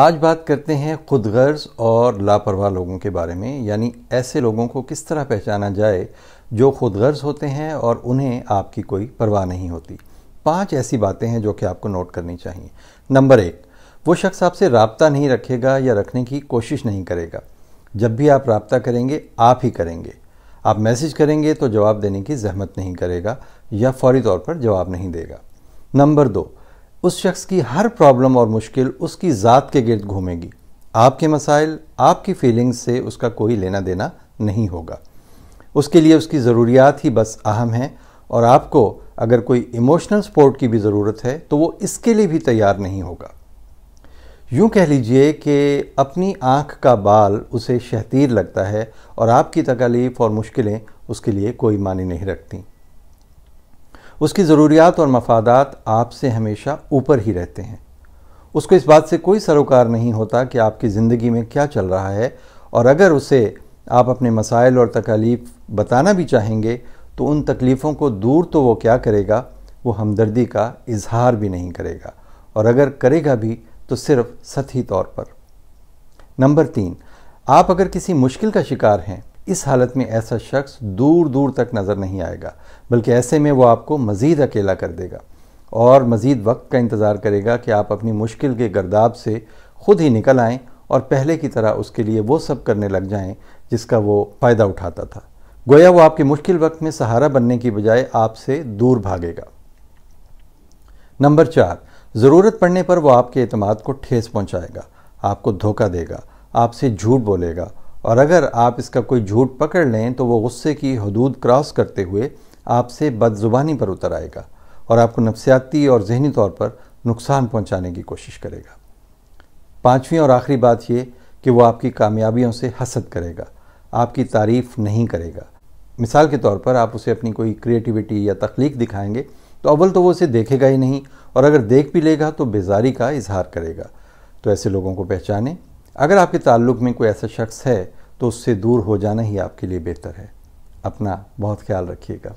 आज बात करते हैं खुद गर्ज और लापरवाह लोगों के बारे में यानी ऐसे लोगों को किस तरह पहचाना जाए जो खुद गर्ज होते हैं और उन्हें आपकी कोई परवाह नहीं होती पांच ऐसी बातें हैं जो कि आपको नोट करनी चाहिए नंबर एक वो शख्स आपसे रबता नहीं रखेगा या रखने की कोशिश नहीं करेगा जब भी आप रबता करेंगे आप ही करेंगे आप मैसेज करेंगे तो जवाब देने की जहमत नहीं करेगा या फौरी तौर पर जवाब नहीं देगा नंबर दो उस शख्स की हर प्रॉब्लम और मुश्किल उसकी ज़ात के गिर्द घूमेगी आपके मसाइल आपकी फीलिंग्स से उसका कोई लेना देना नहीं होगा उसके लिए उसकी ज़रूरियात ही बस अहम हैं और आपको अगर कोई इमोशनल सपोर्ट की भी ज़रूरत है तो वो इसके लिए भी तैयार नहीं होगा यूँ कह लीजिए कि अपनी आँख का बाल उसे शहतीर लगता है और आपकी तकालीफ और मुश्किलें उसके लिए कोई मानी नहीं रखती उसकी ज़रूरियात और मफादात आपसे हमेशा ऊपर ही रहते हैं उसको इस बात से कोई सरोकार नहीं होता कि आपकी ज़िंदगी में क्या चल रहा है और अगर उसे आप अपने मसाइल और तकालीफ बताना भी चाहेंगे तो उन तकलीफ़ों को दूर तो वो क्या करेगा वो हमदर्दी का इजहार भी नहीं करेगा और अगर करेगा भी तो सिर्फ सतही तौर पर नंबर तीन आप अगर किसी मुश्किल का शिकार हैं इस हालत में ऐसा शख्स दूर दूर तक नज़र नहीं आएगा बल्कि ऐसे में वो आपको मज़ीद अकेला कर देगा और मज़ीद वक्त का इंतज़ार करेगा कि आप अपनी मुश्किल के गर्दाब से खुद ही निकल आएँ और पहले की तरह उसके लिए वो सब करने लग जाएँ जिसका वो फ़ायदा उठाता था गोया वो आपके मुश्किल वक्त में सहारा बनने की बजाय आपसे दूर भागेगा नंबर चार ज़रूरत पड़ने पर वो आपके अतमाद को ठेस पहुँचाएगा आपको धोखा देगा आपसे झूठ बोलेगा और अगर आप इसका कोई झूठ पकड़ लें तो वो गुस्से की हदूद क्रॉस करते हुए आपसे बदजुबानी पर उतर आएगा और आपको नफसियाती और जहनी तौर पर नुकसान पहुंचाने की कोशिश करेगा पांचवी और आखिरी बात यह कि वो आपकी कामयाबियों से हसद करेगा आपकी तारीफ़ नहीं करेगा मिसाल के तौर पर आप उसे अपनी कोई क्रिएटिविटी या तख्लीक दिखाएंगे तो अव्वल तो वो उसे देखेगा ही नहीं और अगर देख भी लेगा तो बेजारी का इजहार करेगा तो ऐसे लोगों को पहचानें अगर आपके ताल्लुक में कोई ऐसा शख्स है तो उससे दूर हो जाना ही आपके लिए बेहतर है अपना बहुत ख्याल रखिएगा